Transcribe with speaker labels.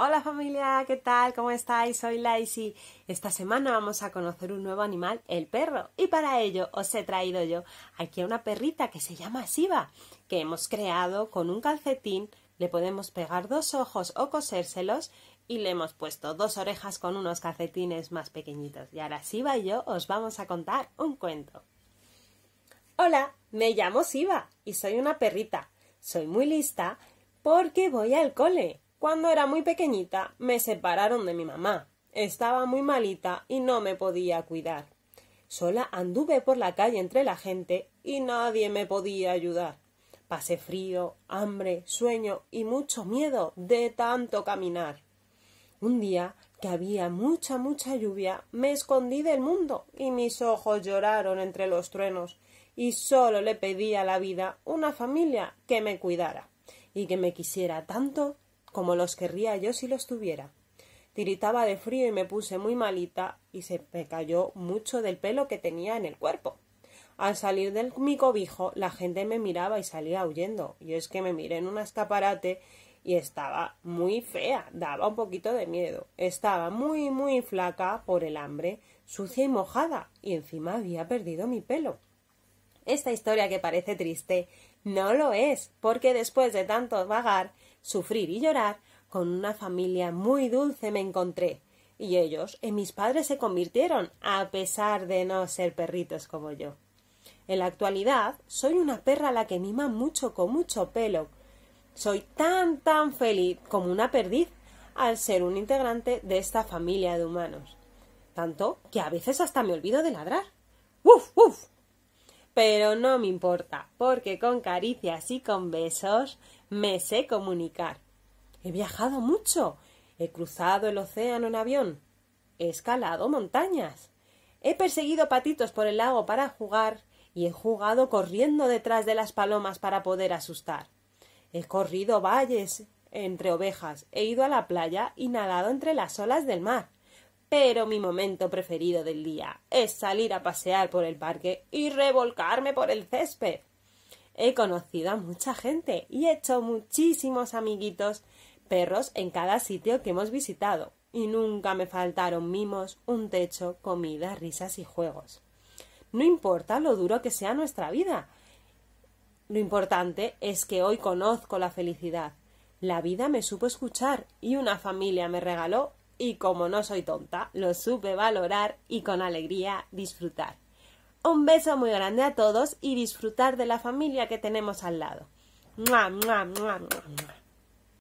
Speaker 1: Hola familia, ¿qué tal? ¿Cómo estáis? Soy Laisy. Esta semana vamos a conocer un nuevo animal, el perro, y para ello os he traído yo aquí a una perrita que se llama Siva, que hemos creado con un calcetín, le podemos pegar dos ojos o cosérselos y le hemos puesto dos orejas con unos calcetines más pequeñitos. Y ahora Siva y yo os vamos a contar un cuento. Hola, me llamo Siva y soy una perrita. Soy muy lista porque voy al cole cuando era muy pequeñita me separaron de mi mamá. Estaba muy malita y no me podía cuidar. Sola anduve por la calle entre la gente y nadie me podía ayudar. Pasé frío, hambre, sueño y mucho miedo de tanto caminar. Un día que había mucha, mucha lluvia, me escondí del mundo y mis ojos lloraron entre los truenos y solo le pedí a la vida una familia que me cuidara y que me quisiera tanto como los querría yo si los tuviera. Tiritaba de frío y me puse muy malita y se me cayó mucho del pelo que tenía en el cuerpo. Al salir de mi cobijo, la gente me miraba y salía huyendo. Yo es que me miré en un escaparate y estaba muy fea, daba un poquito de miedo. Estaba muy, muy flaca por el hambre, sucia y mojada, y encima había perdido mi pelo. Esta historia que parece triste no lo es, porque después de tanto vagar sufrir y llorar, con una familia muy dulce me encontré, y ellos en mis padres se convirtieron, a pesar de no ser perritos como yo. En la actualidad soy una perra a la que mima mucho con mucho pelo. Soy tan tan feliz como una perdiz al ser un integrante de esta familia de humanos. Tanto que a veces hasta me olvido de ladrar. ¡Uf! ¡Uf! pero no me importa, porque con caricias y con besos me sé comunicar. He viajado mucho, he cruzado el océano en avión, he escalado montañas, he perseguido patitos por el lago para jugar y he jugado corriendo detrás de las palomas para poder asustar. He corrido valles entre ovejas, he ido a la playa y nadado entre las olas del mar pero mi momento preferido del día es salir a pasear por el parque y revolcarme por el césped. He conocido a mucha gente y he hecho muchísimos amiguitos perros en cada sitio que hemos visitado, y nunca me faltaron mimos, un techo, comida, risas y juegos. No importa lo duro que sea nuestra vida. Lo importante es que hoy conozco la felicidad. La vida me supo escuchar y una familia me regaló y como no soy tonta, lo supe valorar y con alegría disfrutar. Un beso muy grande a todos y disfrutar de la familia que tenemos al lado. ¡Mua,